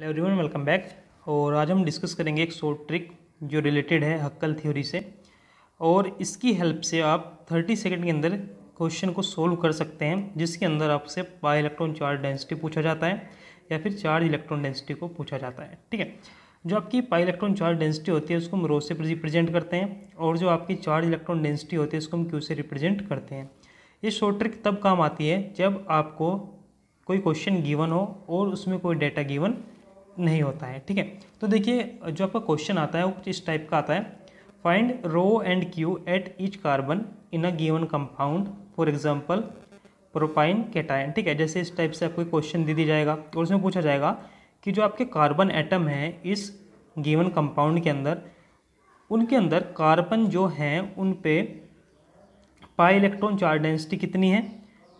hello everyone welcome back और आज हम डिस्कस करेंगे एक शॉर्ट ट्रिक जो रिलेटेड है हक्कल थ्योरी से और इसकी हेल्प से आप 30 सेकंड के अंदर क्वेश्चन को सोल्व कर सकते हैं जिसके अंदर आपसे बाई इलेक्ट्रॉन चार्ज डेंसिटी पूछा जाता है या फिर चार्ज इलेक्ट्रॉन डेंसिटी को पूछा जाता है ठीक है जो आपकी पाई इलेक्ट्रॉन चार्ज डेंसिटी होती है उसको हम रो से रिप्रेजेंट करते हैं और जो आपकी चार्ज इलेक्ट्रॉन डेंसिटी होती है उसको हम क्यू से रिप्रेजेंट करते हैं ये शॉर्ट ट्रिक तब काम आती है जब आपको कोई क्वेश्चन गिवन हो और उसमें कोई डेटा गिवन नहीं होता है ठीक है तो देखिए जो आपका क्वेश्चन आता है वो कुछ इस टाइप का आता है find rho and q at each carbon in a given compound for example propyne cation ठीक है जैसे इस टाइप से आपको क्वेश्चन दे दिया जाएगा और उसमें पूछा जाएगा कि जो आपके कार्बन एटम हैं इस गिवन कंपाउंड के अंदर उनके अंदर कार्बन जो हैं उन पे पाई इलेक्ट्रॉन चार्ज डेंसिटी कितनी है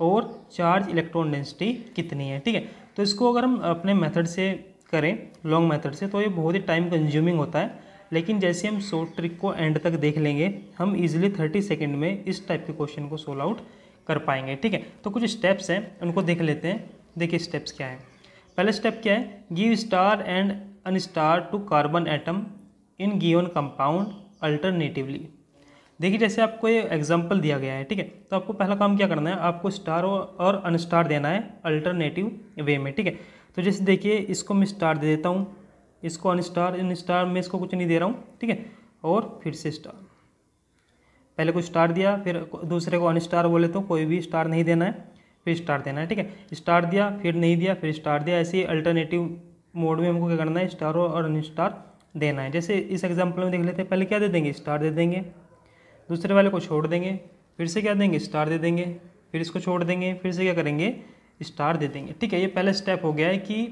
और चार्ज इलेक्ट्रॉन डेंसिटी कितनी है ठीक है तो इसको अगर हम अपने मेथड से करें लॉन्ग मेथड से तो ये बहुत ही टाइम कंज्यूमिंग होता है लेकिन जैसे हम शॉर्ट ट्रिक को एंड तक देख लेंगे हम इजीली थर्टी सेकेंड में इस टाइप के क्वेश्चन को सोल्व आउट कर पाएंगे ठीक है तो कुछ स्टेप्स हैं उनको देख लेते हैं देखिए स्टेप्स क्या है पहला स्टेप क्या है give star and unstar to carbon atom in given compound alternatively देखिए जैसे आपको ये एग्जाम्पल दिया गया है ठीक है तो आपको पहला काम क्या करना है आपको स्टार और अनस्टार देना है अल्टरनेटिव वे में ठीक है तो जैसे देखिए इसको मैं स्टार दे देता हूँ इसको अनस्टार इन स्टार मैं इसको कुछ नहीं दे रहा हूँ ठीक है और फिर से स्टार पहले को स्टार दिया फिर दूसरे को अनस्टार बोले तो कोई भी स्टार नहीं देना है फिर स्टार देना है ठीक है स्टार दिया फिर नहीं दिया फिर स्टार दिया ऐसे अल्टरनेटिव मोड में हमको क्या करना है स्टार और अनस्टार देना है जैसे इस एग्जाम्पल में देख लेते हैं पहले क्या दे देंगे स्टार दे देंगे दूसरे वाले को छोड़ देंगे फिर से क्या देंगे स्टार दे देंगे फिर इसको छोड़ देंगे फिर से क्या करेंगे स्टार दे देंगे ठीक है ये पहला स्टेप हो गया है कि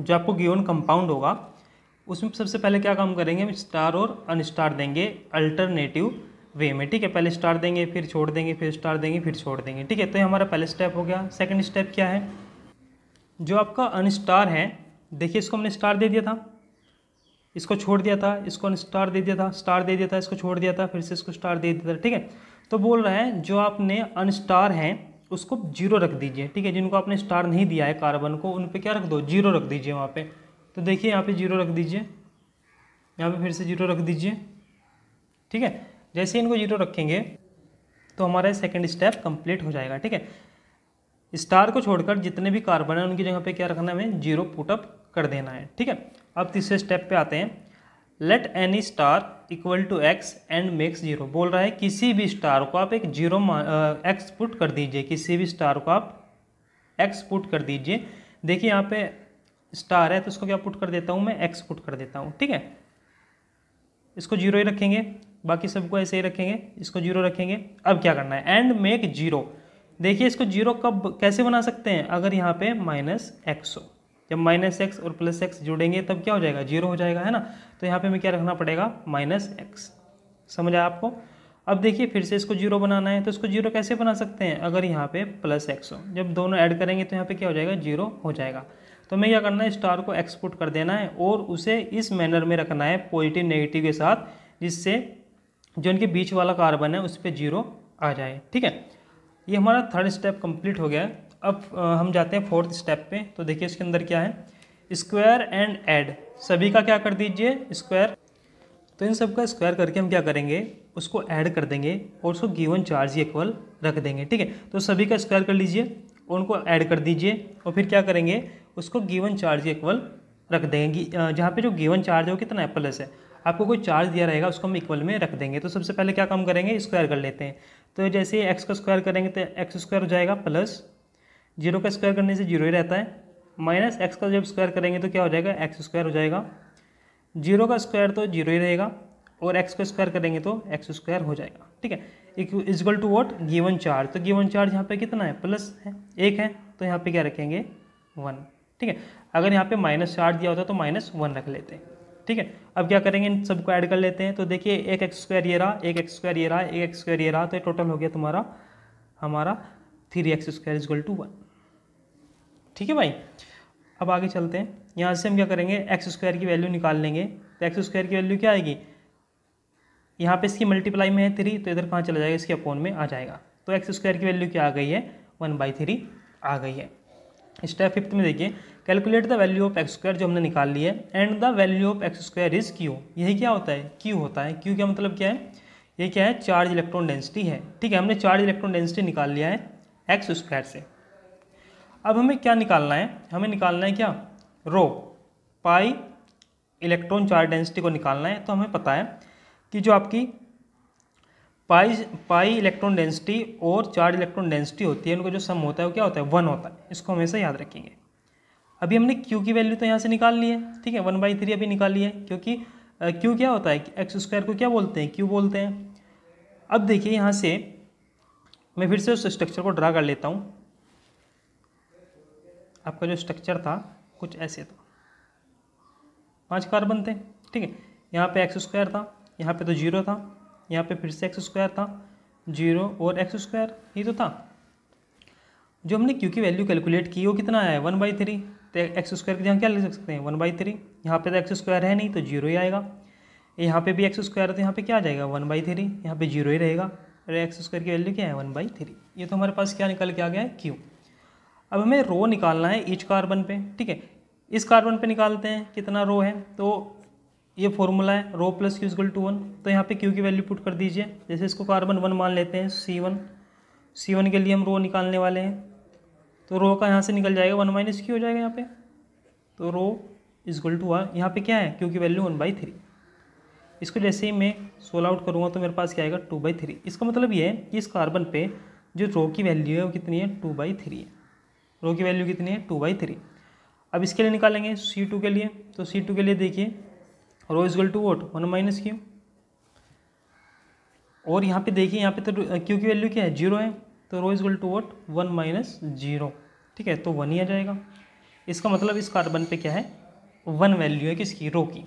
जो आपको गिवन कंपाउंड होगा उसमें सबसे पहले क्या काम करेंगे हम स्टार और अनस्टार देंगे अल्टरनेटिव वे में ठीक है पहले स्टार देंगे फिर छोड़ देंगे फिर स्टार देंगे फिर छोड़ देंगे ठीक है तो ये हमारा पहला स्टेप हो गया सेकंड स्टेप क्या है जो आपका अनस्टार है देखिए इसको हमने स्टार दे दिया था इसको छोड़ दिया था इसको अनस्टार दे दिया था स्टार दे दिया था इसको छोड़ दिया था फिर से इसको स्टार दे दिया था ठीक है तो बोल रहा है जो आपने अनस्टार हैं उसको जीरो रख दीजिए ठीक है जिनको आपने स्टार नहीं दिया है कार्बन को उन पर क्या रख दो जीरो रख दीजिए वहाँ पर तो देखिए यहाँ पर जीरो रख दीजिए यहाँ पर फिर से जीरो रख दीजिए ठीक है जैसे इनको जीरो रखेंगे तो हमारा सेकेंड स्टेप कंप्लीट हो जाएगा ठीक है स्टार को छोड़कर जितने भी कार्बन हैं उनकी जगह पे क्या रखना है हमें जीरो पुटअप कर देना है ठीक है अब तीसरे स्टेप पे आते हैं let any star equal to x and makes zero बोल रहा है किसी भी स्टार को आप एक जीरो एक्स पुट कर दीजिए किसी भी स्टार को आप एक्स पुट कर दीजिए देखिए यहाँ पे स्टार है तो इसको क्या पुट कर देता हूँ मैं एक्स पुट कर देता हूँ ठीक है इसको जीरो ही रखेंगे बाकी सबको ऐसे ही रखेंगे इसको जीरो रखेंगे अब क्या करना है एंड मेक जीरो देखिए इसको जीरो कब कैसे बना सकते हैं अगर यहाँ पे माइनस एक्स हो जब माइनस एक्स और प्लस एक्स जुड़ेंगे तब क्या हो जाएगा जीरो हो जाएगा है ना तो यहाँ पे हमें क्या रखना पड़ेगा माइनस एक्स समझ आया आपको अब देखिए फिर से इसको जीरो बनाना है तो इसको जीरो कैसे बना सकते हैं अगर यहाँ पे प्लस एक्स हो जब दोनों ऐड करेंगे तो यहाँ पे क्या हो जाएगा जीरो हो जाएगा तो हमें क्या करना है स्टार को एक्सपोर्ट कर देना है और उसे इस मैनर में रखना है पॉजिटिव नेगेटिव के साथ जिससे जो इनके बीच वाला कार्बन है उस पर जीरो आ जाए ठीक है ये हमारा थर्ड स्टेप कंप्लीट हो गया है अब हम जाते हैं फोर्थ स्टेप पे तो देखिए इसके अंदर क्या है स्क्वायर एंड एड सभी का क्या कर दीजिए स्क्वायर तो इन सब का स्क्वायर करके हम क्या करेंगे उसको ऐड कर देंगे और उसको गिवन चार्ज इक्वल रख देंगे ठीक है तो सभी का स्क्वायर कर लीजिए और उनको ऐड कर दीजिए और फिर क्या करेंगे उसको गिवन चार्ज इक्वल रख देंगे जहाँ पे जो गिवन चार्ज वो कितना है प्लस है आपको कोई चार्ज दिया रहेगा उसको हम इक्वल में रख देंगे तो सबसे पहले क्या काम करेंगे स्क्वायर कर लेते हैं तो जैसे एक्स का स्क्वायर करेंगे तो एक्स स्क्वायर हो जाएगा प्लस जीरो का स्क्वायर करने से जीरो ही रहता है माइनस एक्स का जब स्क्वायर करेंगे तो क्या हो जाएगा एक्स स्क्वायर हो जाएगा जीरो का स्क्वायर तो जीरो ही रहेगा और एक्स का स्क्वायर करेंगे तो एक्स स्क्वायर हो जाएगा ठीक है equal to what given charge तो गिवन चार्ज यहाँ पे कितना है प्लस है एक है तो यहाँ पे क्या रखेंगे वन ठीक है अगर यहाँ पे माइनस चार्ज दिया होता तो माइनस वन रख लेते हैं ठीक है अब क्या करेंगे इन सबको ऐड कर लेते हैं तो देखिए एक एक्स स्क्वायर ये रहा एक एक्स स्क्वायर ये रहा एक एक्स स्क्वायर ये रहा तो ये टोटल हो गया तुम्हारा हमारा three x square equal to one ठीक है भाई अब आगे चलते हैं यहाँ से हम क्या करेंगे एक्स स्क्वायर की वैल्यू निकाल लेंगे तो एक्स स्क्वायर की वैल्यू क्या आएगी यहाँ पे इसकी मल्टीप्लाई में है थ्री तो इधर कहाँ चला जाएगा इसके अपोन में आ जाएगा तो एक्स स्क्वायर की वैल्यू क्या आ गई है वन बाई थ्री आ गई है स्टेप फिफ्थ में देखिए calculate the value of x square जो हमने निकाल ली है and the value of x square is q यही क्या होता है क्यू होता है क्यू क्या मतलब क्या है ये क्या है चार्ज इलेक्ट्रॉन डेंसिटी है ठीक है हमने चार्ज इलेक्ट्रॉन डेंसिटी निकाल लिया है एक्स स्क्वायर से अब हमें क्या निकालना है हमें निकालना है क्या rho pi electron charge density को निकालना है तो हमें पता है कि जो आपकी पाई पाई इलेक्ट्रॉन डेंसिटी और चार्ज इलेक्ट्रॉन डेंसिटी होती है उनका जो सम होता है वो क्या होता है वन होता है इसको हमेशा याद रखेंगे अभी हमने क्यू की वैल्यू तो यहाँ से निकाल ली है ठीक है वन बाई थ्री अभी निकाल ली है क्योंकि क्यू क्या होता है कि एक्स स्क्वायर को क्या बोलते हैं क्यू बोलते हैं अब देखिए यहाँ से मैं फिर से उस स्ट्रक्चर को ड्रा कर लेता हूँ आपका जो स्ट्रक्चर था कुछ ऐसे था पांच कार्बन थे ठीक है यहाँ पे एक्स स्क्वायर था यहाँ पे तो जीरो था यहाँ पे फिर से एक्स स्क्वायर था जीरो और एक्स स्क्वायर ये तो था जो हमने क्यू की वैल्यू कैलकुलेट की वो कितना आया है वन बाई थ्री तो एक्स स्क्वायर की जगह क्या ले सकते हैं वन बाई थ्री यहाँ पर तो एक्स स्क्वायर है नहीं तो जीरो ही आएगा यहाँ पे भी एक्स स्क्वायर है तो यहाँ पे क्या आ जाएगा वन बाई थ्री यहाँ पे जीरो ही रहेगा और एक्स स्क्वायर की वैल्यू क्या है वन बाई थ्री ये तो हमारे पास क्या निकल के आ गया है क्यू अब हमें रो निकालना है ईच कार्बन पे ठीक है इस कार्बन पे निकालते हैं कितना रो है तो ये फॉर्मूला है rho plus q equal to one तो यहाँ पे क्यू की वैल्यू पुट कर दीजिए जैसे इसको कार्बन वन मान लेते हैं सी वन सी वन के लिए हम रो निकालने वाले हैं तो रो का यहाँ से निकल जाएगा वन माइनस क्यू हो जाएगा यहाँ पे तो रो इजगल टू आर यहाँ पे क्या है क्यू की वैल्यू वन बाई थ्री इसको जैसे ही मैं सोल आउट करूँगा तो मेरे पास क्या आएगा टू बाई थ्री इसका मतलब ये है कि इस कार्बन पर जो रो की वैल्यू है वो कितनी है टू बाई थ्री है रो की वैल्यू कितनी है टू बाई थ्री अब इसके लिए निकालेंगे सी टू के लिए तो सी टू के लिए देखिए rho equal to what one minus q और यहाँ पे देखिए यहाँ पे तो क्यू की वैल्यू क्या है जीरो है तो rho equal to what one minus zero ठीक है तो वन ही आ जाएगा इसका मतलब इस कार्बन पे क्या है वन वैल्यू है किसकी रो की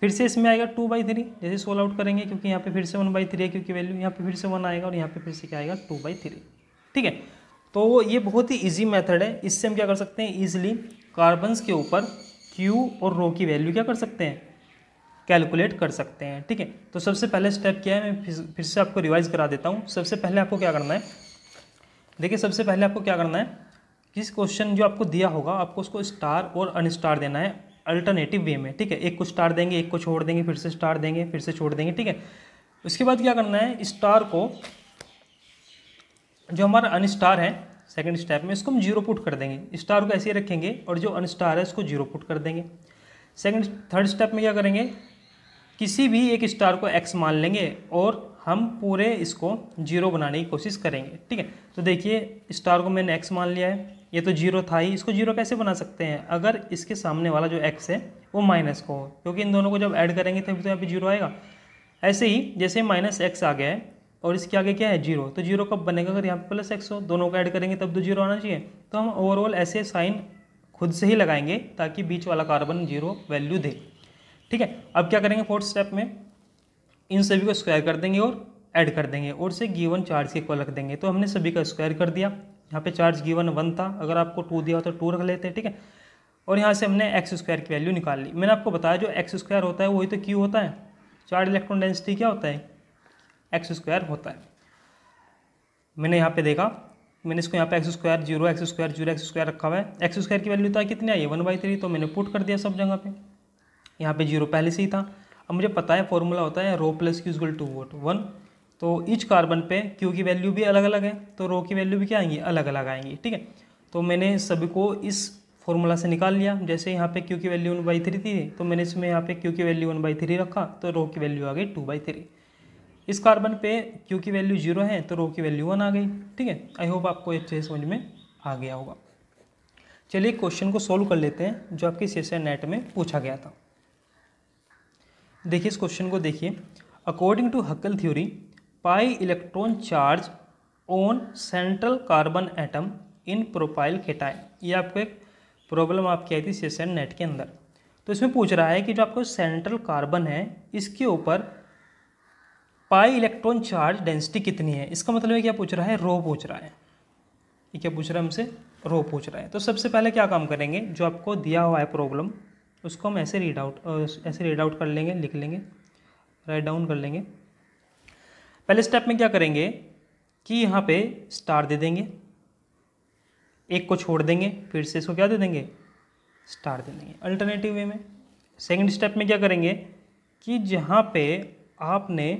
फिर से इसमें आएगा टू बाई थ्री जैसे सोल आउट करेंगे क्योंकि यहाँ पे फिर से वन बाई थ्री है क्योंकि वैल्यू यहाँ पे फिर से वन आएगा और यहाँ पे फिर से क्या आएगा टू बाई थ्री ठीक है तो ये बहुत ही इजी मेथड है इससे हम क्या कर सकते हैं ईजिली कार्बन्स के ऊपर क्यू और रो की वैल्यू क्या कर सकते हैं कैलकुलेट कर सकते हैं ठीक है तो सबसे पहले स्टेप क्या है मैं फिर से आपको रिवाइज करा देता हूँ सबसे पहले आपको क्या करना है देखिए सबसे पहले आपको क्या करना है किस क्वेश्चन जो आपको दिया होगा आपको उसको स्टार और अनस्टार देना है अल्टरनेटिव वे में ठीक है एक को स्टार देंगे एक को छोड़ देंगे फिर से स्टार देंगे फिर से छोड़ देंगे ठीक है उसके बाद क्या करना है स्टार को जो हमारा अनस्टार है सेकेंड स्टेप में इसको हम जीरो पुट कर देंगे स्टार को ऐसे ही रखेंगे और जो अनस्टार है इसको जीरो पुट कर देंगे सेकेंड थर्ड स्टेप में क्या करेंगे किसी भी एक स्टार को एक्स मान लेंगे और हम पूरे इसको जीरो बनाने की कोशिश करेंगे ठीक है तो देखिए स्टार को मैंने एक्स मान लिया है ये तो जीरो था ही इसको जीरो कैसे बना सकते हैं अगर इसके सामने वाला जो एक्स है वो माइनस को हो क्योंकि इन दोनों को जब ऐड करेंगे तभी तो यहाँ पे जीरो आएगा ऐसे ही जैसे माइनस एक्स आ गया है और इसके आगे क्या है जीरो तो जीरो कब बनेगा अगर यहाँ पे प्लस एक्स हो दोनों को ऐड करेंगे तब तो जीरो आना चाहिए तो हम ओवरऑल ऐसे साइन खुद से ही लगाएंगे ताकि बीच वाला कार्बन जीरो वैल्यू दे ठीक है अब क्या करेंगे फोर्थ स्टेप में इन सभी को स्क्वायर कर देंगे और ऐड कर देंगे और से गिवन चार्ज के इक्वल रख देंगे तो हमने सभी का स्क्वायर कर दिया यहाँ पे चार्ज गिवन वन था अगर आपको टू दिया तो टू रख लेते हैं ठीक है और यहाँ से हमने एक्स स्क्वायर की वैल्यू निकाल ली मैंने आपको बताया जो एक्स स्क्वायर होता है वही तो क्यू होता है चार्ज इलेक्ट्रॉन डेंसिटी क्या होता है एक्स स्क्वायर होता है मैंने यहाँ पे देखा मैंने इसको यहाँ पे x square zero x square zero x square रखा हुआ है एक्स स्क्वायर की वैल्यू तो कितनी आई है वन बाई थ्री तो मैंने पुट कर दिया सब जगह पे यहाँ पे जीरो पहले से ही था अब मुझे पता है फॉर्मूला होता है rho plus q equal to what one तो ईच कार्बन पे क्यू की वैल्यू भी अलग अलग है तो रो की वैल्यू भी क्या आएंगी अलग अलग आएंगी ठीक है तो मैंने सभी को इस फॉर्मूला से निकाल लिया जैसे यहाँ पे क्यू की वैल्यू वन बाई थ्री थी तो मैंने इसमें यहाँ पे क्यू की वैल्यू वन बाई थ्री रखा तो रो की वैल्यू आ गई टू बाई थ्री इस कार्बन पे क्यू की वैल्यू जीरो है तो रो की वैल्यू वन आ गई ठीक है आई होप आपको अच्छे समझ में आ गया होगा चलिए क्वेश्चन को सॉल्व कर लेते हैं जो आपके सेशन नेट में पूछा गया था देखिए इस क्वेश्चन को देखिए according to Hückel theory pi electron charge on central carbon atom in propyl cation ये आपको एक प्रॉब्लम आपकी आई थी सेशन नेट के अंदर तो इसमें पूछ रहा है कि जो आपको सेंट्रल कार्बन है इसके ऊपर पाई इलेक्ट्रॉन चार्ज डेंसिटी कितनी है इसका मतलब है क्या पूछ रहा है रो पूछ रहा है ये क्या पूछ रहा है हमसे रो पूछ रहा है तो सबसे पहले क्या काम करेंगे जो आपको दिया हुआ है प्रॉब्लम उसको हम ऐसे रीड आउट ऐसे रीड आउट कर लेंगे लिख लेंगे राइट डाउन कर लेंगे पहले स्टेप में क्या करेंगे कि यहाँ पे स्टार दे देंगे एक को छोड़ देंगे फिर से इसको क्या दे देंगे स्टार दे देंगे अल्टरनेटिव वे में सेकंड स्टेप में क्या करेंगे कि जहाँ पे आपने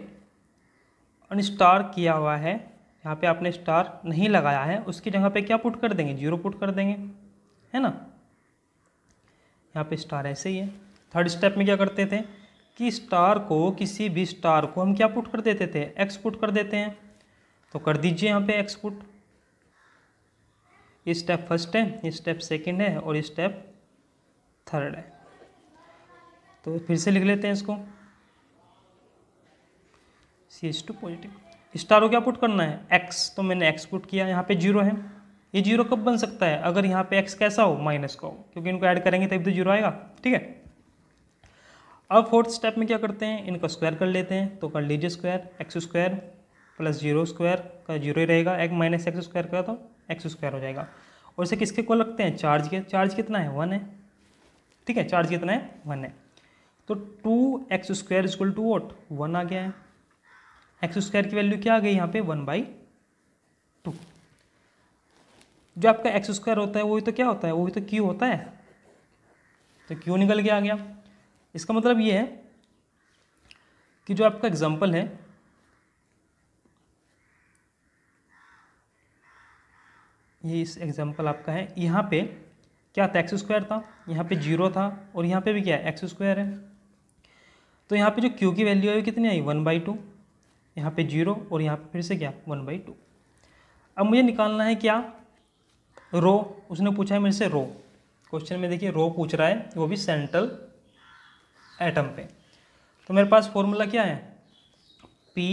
अनस्टार किया हुआ है यहाँ पे आपने स्टार नहीं लगाया है उसकी जगह पे क्या पुट कर देंगे जीरो पुट कर देंगे है ना यहाँ पे स्टार ऐसे ही है थर्ड स्टेप में क्या करते थे कि स्टार को किसी भी स्टार को हम क्या पुट कर देते थे एक्स पुट कर देते हैं तो कर दीजिए यहाँ पे एक्स पुट ये स्टेप फर्स्ट है ये स्टेप सेकेंड है और ये स्टेप थर्ड है तो फिर से लिख लेते हैं इसको C H two positive star को क्या पुट करना है एक्स तो मैंने एक्स पुट किया यहाँ पे जीरो है ये जीरो कब बन सकता है अगर यहाँ पे एक्स कैसा हो माइनस का हो क्योंकि इनको ऐड करेंगे तभी तो जीरो आएगा ठीक है अब फोर्थ स्टेप में क्या करते हैं इनका स्क्वायर कर लेते हैं तो कर लीजिए square x square plus zero square का जीरो ही रहेगा एक माइनस एक्स स्क्वायर का तो एक्स स्क्वायर हो जाएगा और इसे किसके को लगते हैं चार्ज के चार्ज कितना है वन है ठीक है चार्ज कितना है वन है तो two x square equal to one आ गया है एक्स स्क्वायर की वैल्यू क्या आ गई यहाँ पे वन बाई टू जो आपका एक्स स्क्वायर होता है वही तो क्या होता है वही तो क्यू होता है तो क्यू निकल के आ गया इसका मतलब ये है कि जो आपका एग्जाम्पल है ये इस एग्जाम्पल आपका है यहाँ पे क्या था एक्स स्क्वायर था यहाँ पे जीरो था और यहाँ पे भी क्या है एक्स स्क्वायर है तो यहाँ पे जो क्यू की वैल्यू है कितनी आई वन बाई टू यहाँ पे जीरो और यहाँ पे फिर से क्या वन बाई टू अब मुझे निकालना है क्या रो उसने पूछा है मेरे से रो क्वेश्चन में देखिए रो पूछ रहा है वो भी सेंट्रल एटम पे तो मेरे पास फॉर्मूला क्या है पी